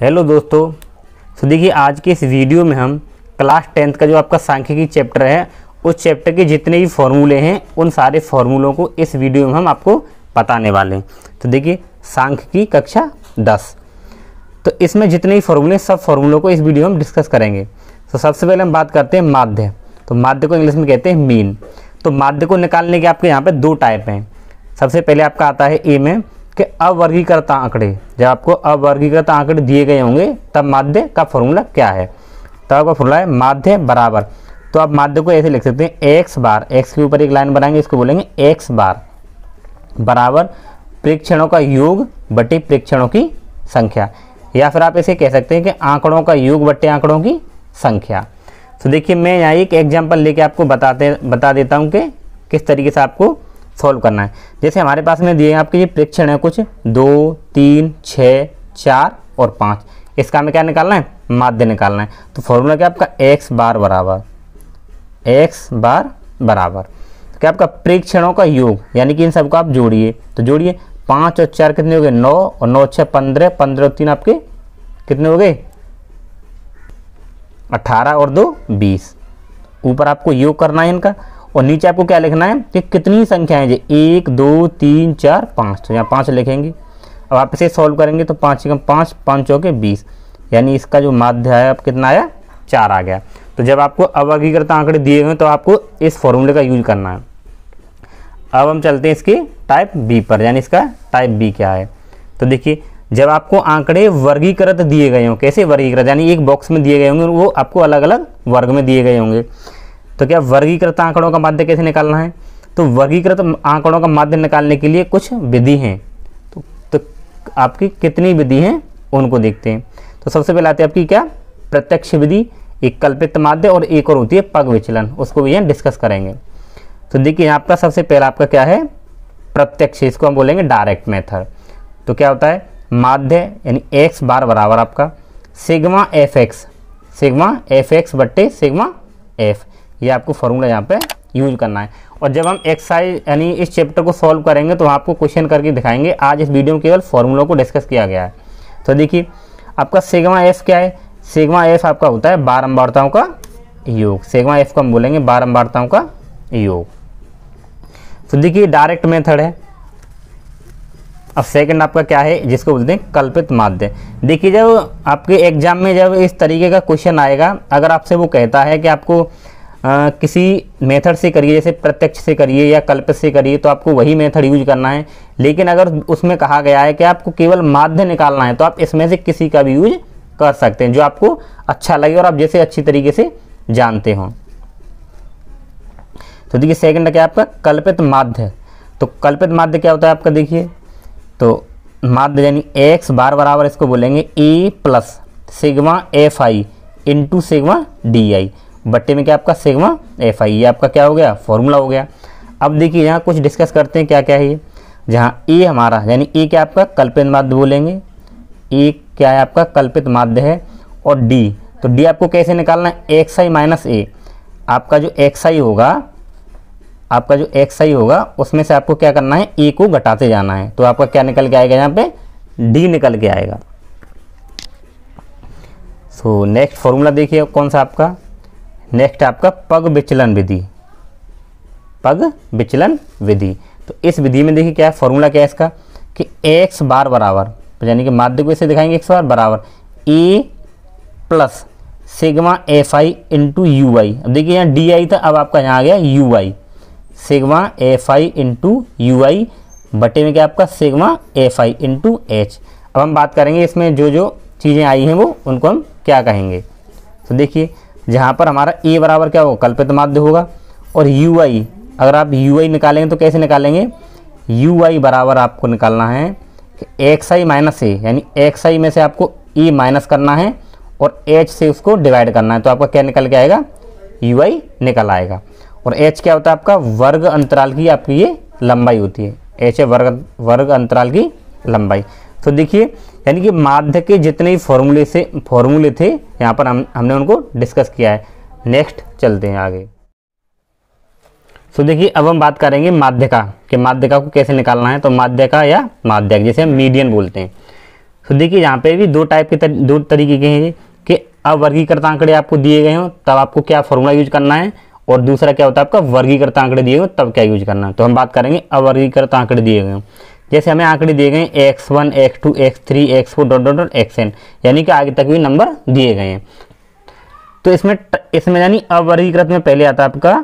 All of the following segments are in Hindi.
हेलो दोस्तों तो देखिए आज के इस वीडियो में हम क्लास टेंथ का जो आपका सांख्यिकी चैप्टर है उस चैप्टर के जितने भी फॉर्मूले हैं उन सारे फॉर्मूलों को इस वीडियो में हम आपको बताने वाले हैं तो देखिए सांख्यिकी कक्षा दस तो इसमें जितने भी फॉर्मूले सब फॉर्मूलों को इस वीडियो में हम डिस्कस करेंगे तो सबसे पहले हम बात करते हैं माध्य तो माध्य को इंग्लिश में कहते हैं मीन तो माध्य को निकालने के आपके यहाँ पर दो टाइप हैं सबसे पहले आपका आता है ए में कि अवर्गीकृत आंकड़े जब आपको अवर्गीकृत आंकड़े दिए गए होंगे तब माध्य का फॉर्मूला क्या है तब आपका फॉर्मूला है माध्य बराबर तो आप माध्य को ऐसे लिख सकते हैं एक्स बार एक्स के ऊपर एक लाइन बनाएंगे इसको बोलेंगे एक्स बार बराबर प्रेक्षणों का योग बटे प्रेक्षणों की संख्या या फिर आप ऐसे कह सकते हैं कि आंकड़ों का योग बटे आंकड़ों की संख्या तो देखिए मैं यहाँ एक एग्जाम्पल लेके आपको बताते बता देता हूँ कि किस तरीके से आपको सॉल्व करना है जैसे हमारे पास में दिए आपके ये प्रेक्षण है कुछ दो तीन छः चार और पाँच इसका हमें क्या निकालना है माध्य निकालना है तो फॉर्मूला क्या आपका एक्स बार बराबर एक्स बार बराबर तो क्या आपका प्रेक्षणों का योग यानी कि इन सबको आप जोड़िए तो जोड़िए पाँच और चार कितने हो गए नौ और नौ छः पंद्रह पंद्रह और तीन आपके कितने हो गए अट्ठारह और दो बीस ऊपर आपको योग करना है इनका और नीचे आपको क्या लिखना है कि कितनी है जी एक दो तीन चार पाँच तो यहाँ पाँच लिखेंगे अब आप इसे सॉल्व करेंगे तो पाँच कम पाँच पाँच चौके बीस यानी इसका जो माध्य है अब कितना आया चार आ गया तो जब आपको अवर्गीकृत आंकड़े दिए हुए तो आपको इस फॉर्मूले का यूज करना है अब हम चलते हैं इसके टाइप बी पर यानी इसका टाइप बी क्या है तो देखिए जब आपको आंकड़े वर्गीकृत दिए गए हों कैसे वर्गीकृत यानी एक बॉक्स में दिए गए होंगे वो आपको अलग अलग वर्ग में दिए गए होंगे तो क्या वर्गीकृत आंकड़ों का माध्य कैसे निकालना है तो वर्गीकृत आंकड़ों का माध्य निकालने के लिए कुछ विधि हैं तो, तो आपकी कितनी विधि हैं उनको देखते हैं तो सबसे पहले आते हैं आपकी क्या प्रत्यक्ष विधि एक कल्पित माध्य और एक और होती है पग विचलन उसको भी यहाँ डिस्कस करेंगे तो देखिए यहाँ आपका सबसे पहला आपका क्या है प्रत्यक्ष इसको हम बोलेंगे डायरेक्ट मेथड तो क्या होता है माध्य यानी एक्स बार बराबर आपका sigma f x sigma f x बट्टे सिग्मा एफ ये आपको फॉर्मूला यहाँ पे यूज करना है और जब हम एक्सरसाइज यानी इस चैप्टर को सॉल्व करेंगे तो आपको क्वेश्चन करके दिखाएंगे आज इस वीडियो में केवल फॉर्मूलों को डिस्कस किया गया है तो देखिए आपका सेगमा एफ क्या है सेगमा एफ आपका होता है बारम्बारताओं का योग सेगमा एफ को हम बोलेंगे बारम्बारताओं का योग तो देखिए डायरेक्ट मेथड है अब सेकंड आपका क्या है जिसको बोलते हैं कल्पित माध्य देखिए जब आपके एग्जाम में जब इस तरीके का क्वेश्चन आएगा अगर आपसे वो कहता है कि आपको आ, किसी मेथड से करिए जैसे प्रत्यक्ष से करिए या कल्प से करिए तो आपको वही मेथड यूज करना है लेकिन अगर उसमें कहा गया है कि आपको केवल माध्य निकालना है तो आप इसमें से किसी का भी यूज कर सकते हैं जो आपको अच्छा लगे और आप जैसे अच्छी तरीके से जानते हो तो देखिए सेकंड क्या आपका कल्पित माध्य तो कल्पित माध्य क्या होता है आपका देखिए तो माध्य यानी एक्स बार बराबर इसको बोलेंगे A plus sigma f i into sigma d i बट्टे में क्या आपका सिग्मा एफ आई ये आपका क्या हो गया फॉर्मूला हो गया अब देखिए यहाँ कुछ डिस्कस करते हैं क्या क्या है ये जहाँ ए हमारा यानी ए क्या आपका कल्पित माध्य बोलेंगे ए क्या है आपका कल्पित माध्य है और डी तो डी आपको कैसे निकालना है एक्स आई माइनस ए आपका जो एक्स आई होगा आपका जो एक्स आई होगा उसमें से आपको क्या करना है ए को घटाते जाना है तो आपका क्या निकल के आएगा यहाँ पे डी निकल के आएगा सो नेक्स्ट फॉर्मूला देखिए कौन सा आपका नेक्स्ट आपका पग विचलन विधि पग विचलन विधि तो इस विधि में देखिए क्या है फॉर्मूला क्या है इसका कि एक्स बार बराबर तो यानी कि माध्यम को दिखाएंगे x बार बराबर A plus sigma f i into u i अब देखिए यहाँ डी आई था अब आपका यहाँ आ गया u i sigma f i into u i बटे में क्या आपका sigma f i into h अब हम बात करेंगे इसमें जो जो चीज़ें आई हैं वो उनको हम क्या कहेंगे तो देखिए जहाँ पर हमारा ए बराबर क्या होगा कल्पित माध्य होगा और यू आई अगर आप यू आई निकालेंगे तो कैसे निकालेंगे यू आई बराबर आपको निकालना है एक्स आई माइनस ए यानी एक्स आई में से आपको ई e माइनस करना है और एच से उसको डिवाइड करना है तो आपका क्या निकल के आएगा यू आई निकल आएगा और एच क्या होता है आपका वर्ग अंतराल की आपकी ये लंबाई होती है एच है वर्ग वर्ग अंतराल की लंबाई तो देखिए यानी कि माध्य के जितने ही फॉर्मूले से फॉर्मूले थे यहाँ पर हम हमने उनको डिस्कस किया है नेक्स्ट चलते हैं आगे सो so, देखिए अब हम बात करेंगे माध्यका कि माध्यका को कैसे निकालना है तो माध्यका या माध्यक जैसे हम मीडियन बोलते हैं सो so, देखिए यहाँ पे भी दो टाइप के तर, दो तरीके के हैं कि अब वर्गीकृत आंकड़े आपको दिए गए हों तब आपको क्या फॉर्मूला यूज करना है और दूसरा क्या होता है आपका वर्गीकृत आंकड़े दिए गए तब क्या यूज करना है तो हम बात करेंगे अवर्गीकृत आंकड़े दिए गए हों जैसे हमें आंकड़े दिए गए x one x two x three x four dot dot dot x n यानी कि आगे तक भी नंबर दिए गए हैं तो इसमें इसमें यानी अवर्गीकृत में पहले आता आपका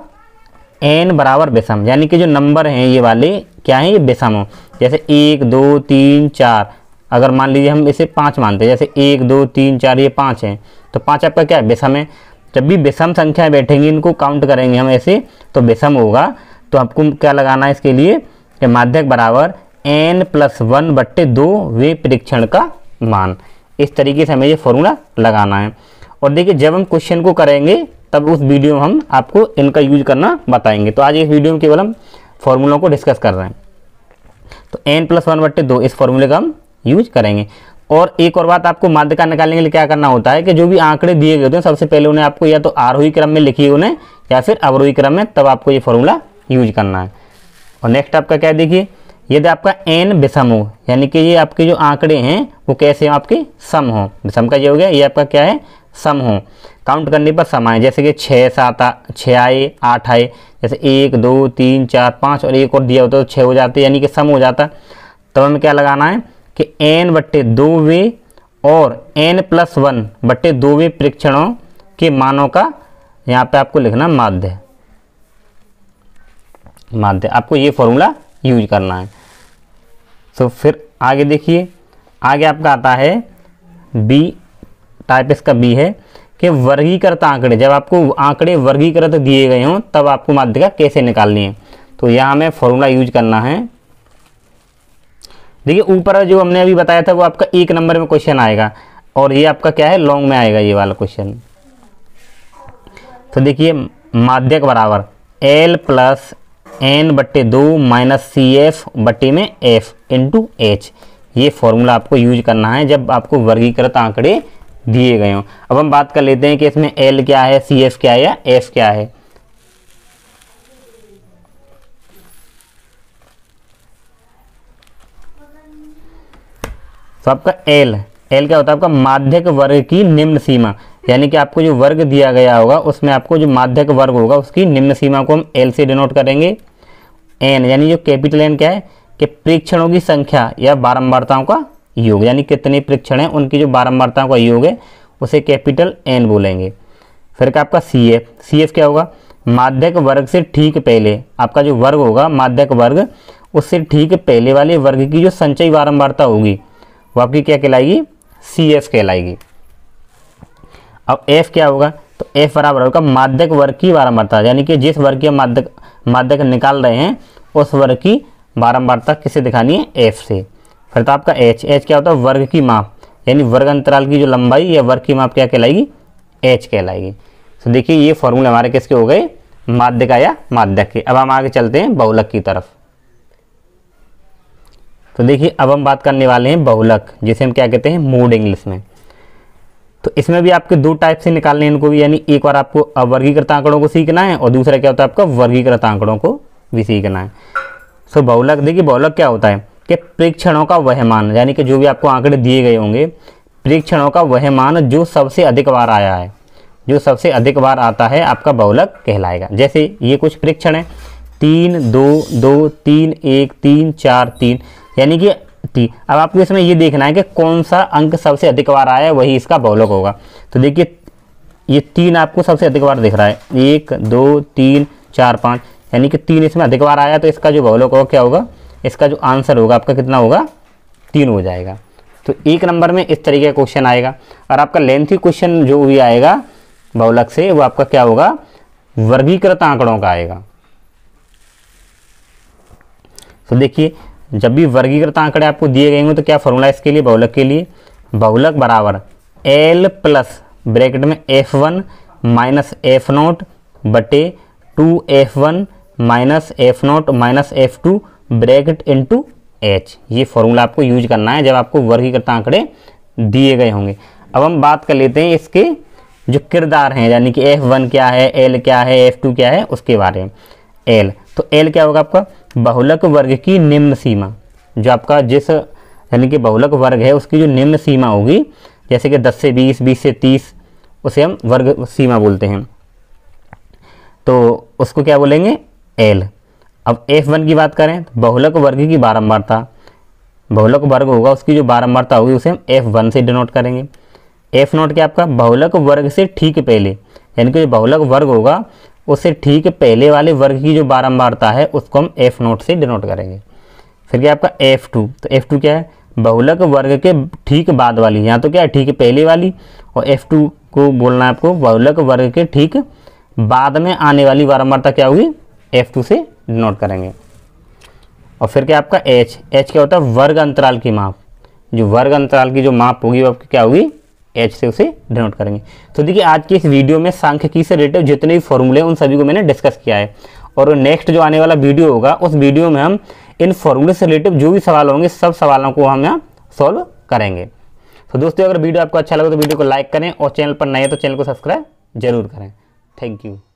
एन बराबर विषम यानी कि जो नंबर हैं ये वाले क्या हैं ये विषम हो जैसे एक दो तीन चार अगर मान लीजिए हम इसे पाँच मानते हैं जैसे एक दो तीन चार ये पाँच हैं तो पाँच आपका क्या है विषम है जब भी विषम संख्याएं बैठेंगी इनको काउंट करेंगे हम ऐसे तो विषम होगा तो आपको क्या लगाना है इसके लिए कि माध्यक बराबर एन प्लस वन बट्टे दो वे परीक्षण का मान इस तरीके से हमें ये फॉर्मूला लगाना है और देखिए जब हम क्वेश्चन को करेंगे तब उस वीडियो में हम आपको इनका यूज करना बताएंगे तो आज इस वीडियो में केवल हम फॉर्मूलों को डिस्कस कर रहे हैं तो एन प्लस वन बट्टे दो इस फॉर्मूले का हम यूज करेंगे और एक और बात आपको माध्यिका निकालने के लिए क्या करना होता है कि जो भी आंकड़े दिए गए होते हैं सबसे पहले उन्हें आपको या तो आरोही क्रम में लिखिए उन्हें या फिर अवरोही क्रम में तब आपको ये फॉर्मूला यूज करना है और नेक्स्ट आपका क्या देखिए यदि आपका एन विषम हो यानी कि ये आपके जो आंकड़े हैं वो कैसे हैं आपके सम हो विषम का ये हो गया ये आपका क्या है सम हो काउंट करने पर सम आए जैसे कि छः सात छः आए आठ आए जैसे एक दो तीन चार पाँच और एक और दिया होता तो छः हो जाते यानी कि सम हो जाता तब तो हमें क्या लगाना है कि एन बट्टे दो वे और एन प्लस वन बट्टे दो वे परीक्षणों के मानों का यहाँ पे आपको लिखना माध्य माध्य आपको ये फॉर्मूला यूज करना है तो फिर आगे देखिए आगे आपका आता है बी टाइप इसका बी है कि वर्गीकृत आंकड़े जब आपको आंकड़े वर्गीकृत दिए गए हों तब आपको माध्यिका कैसे निकालनी है तो यह हमें फॉर्मूला यूज करना है देखिए ऊपर जो हमने अभी बताया था वो आपका एक नंबर में क्वेश्चन आएगा और ये आपका क्या है लॉन्ग में आएगा ये वाला क्वेश्चन तो देखिए माध्यक बराबर एल प्लस एन बट्टे दो माइनस सी एफ बट्टे में एफ़ इंटू एच ये फॉर्मूला आपको यूज करना है जब आपको वर्गीकृत आंकड़े दिए गए हों अब हम बात कर लेते हैं कि इसमें एल क्या है सी एफ क्या है या एफ क्या है तो आपका एल एल क्या होता है आपका माध्यक वर्ग की निम्न सीमा यानी कि आपको जो वर्ग दिया गया होगा उसमें आपको जो माध्यक वर्ग होगा उसकी निम्न सीमा को हम एल से डिनोट करेंगे एन यानी जो कैपिटल एन क्या है कि प्रेक्षणों की संख्या या बारंबारताओं का योग यानी कितने प्रेक्षण हैं उनकी जो बारंबारताओं का योग है उसे कैपिटल एन बोलेंगे फिर का आपका सी एफ सी एफ क्या होगा माध्यक वर्ग से ठीक पहले आपका जो वर्ग होगा माध्यक वर्ग उससे ठीक पहले वाले वर्ग की जो संचयी बारंबारता होगी वो आपकी क्या कहलाएगी सी एफ कहलाएगी अब एफ क्या होगा तो एफ बराबर होगा माध्यक वर्ग की बारंबारता यानी कि जिस वर्ग के माध्यक माध्यक निकाल रहे हैं उस वर्ग की बारंबारता किसे दिखानी है एफ से फिर तो आपका एच एच क्या होता है वर्ग की माप यानी वर्ग अंतराल की जो लंबाई या वर्ग की माप क्या कहलाएगी एच कहलाएगी तो देखिए ये फॉर्मूले हमारे किसके हो गए माध्य का या माध्यक के अब हम आगे चलते हैं बहुलक की तरफ तो देखिए अब हम बात करने वाले हैं बहुलक जिसे हम क्या कहते हैं मूड इंग्लिश में तो इसमें भी आपके दो टाइप से निकालने हैं इनको भी यानी एक बार आपको अवर्गीकृत आंकड़ों को सीखना है और दूसरा क्या होता है आपका वर्गीकृत आंकड़ों को भी सीखना है सो बहुलक देखिए बहुलक क्या होता है कि प्रेक्षणों का वह मान यानी कि जो भी आपको आंकड़े दिए गए होंगे प्रेक्षणों का वह मान जो सबसे अधिक बार आया है जो सबसे अधिक बार आता है आपका बहुलक कहलाएगा जैसे ये कुछ प्रेक्षण है तीन दो दो तीन एक तीन चार तीन यानी कि ती अब आपको इसमें ये देखना है कि कौन सा अंक सबसे अधिक बार आया है वही इसका बहुलक होगा तो देखिए ये तीन आपको सबसे अधिक बार दिख रहा है एक दो तीन चार पाँच यानी कि तीन इसमें अधिक बार आया तो इसका जो बहुलोक होगा क्या होगा इसका जो आंसर होगा आपका कितना होगा तीन हो जाएगा तो एक नंबर में इस तरीके का क्वेश्चन आएगा और आपका लेंथी क्वेश्चन जो भी आएगा बहुलक से वो आपका क्या होगा वर्गीकृत आंकड़ों का आएगा तो देखिए जब भी वर्गीकृत आंकड़े आपको दिए गए होंगे तो क्या फॉर्मूला इसके लिए बहुलक के लिए बहुलक बराबर एल प्लस ब्रैकेट में f one minus f naught बटे two f one minus f naught minus f two bracket two h ये फॉर्मूला आपको यूज करना है जब आपको वर्गीकृत आंकड़े दिए गए होंगे अब हम बात कर लेते हैं इसके जो किरदार हैं यानी कि एफ वन क्या है एल क्या है एफ टू क्या है उसके बारे में एल तो एल क्या होगा आपका बहुलक वर्ग की निम्न सीमा जो आपका जिस यानी कि बहुलक वर्ग है उसकी जो निम्न सीमा होगी जैसे कि दस से बीस बीस से तीस उसे हम वर्ग सीमा बोलते हैं तो उसको क्या बोलेंगे एल अब एफ वन की बात करें तो बहुलक वर्ग की बारंबारता बहुलक वर्ग होगा उसकी जो बारंबारता होगी उसे हम एफ वन से डिनोट करेंगे एफ नोट क्या आपका बहुलक वर्ग से ठीक पहले यानी कि जो बहुलक वर्ग होगा उससे ठीक पहले वाले वर्ग की जो बारंबारता है उसको हम एफ नोट से डिनोट करेंगे फिर क्या आपका एफ टू तो एफ टू क्या है बहुलक वर्ग के ठीक बाद वाली यहाँ तो क्या है ठीक पहले वाली और एफ टू को बोलना है आपको बहुलक वर्ग के ठीक बाद में आने वाली बारंबारता क्या होगी एफ टू से डिनोट करेंगे और फिर क्या आपका एच एच क्या होता है वर्ग अंतराल की माप जो वर्ग अंतराल की जो माप होगी वो आपकी क्या होगी एच से उसे डिनोट करेंगे तो देखिए आज की इस वीडियो में सांख्यिकी से रिलेटेड जितने भी फॉर्मूले हैं उन सभी को मैंने डिस्कस किया है और नेक्स्ट जो आने वाला वीडियो होगा उस वीडियो में हम इन फॉर्मूले से रिलेटेड जो भी सवाल होंगे सब सवालों को हम यहाँ सॉल्व करेंगे तो दोस्तों अगर वीडियो आपको अच्छा लगे तो वीडियो को लाइक करें और चैनल पर नए तो चैनल को सब्सक्राइब जरूर करें थैंक यू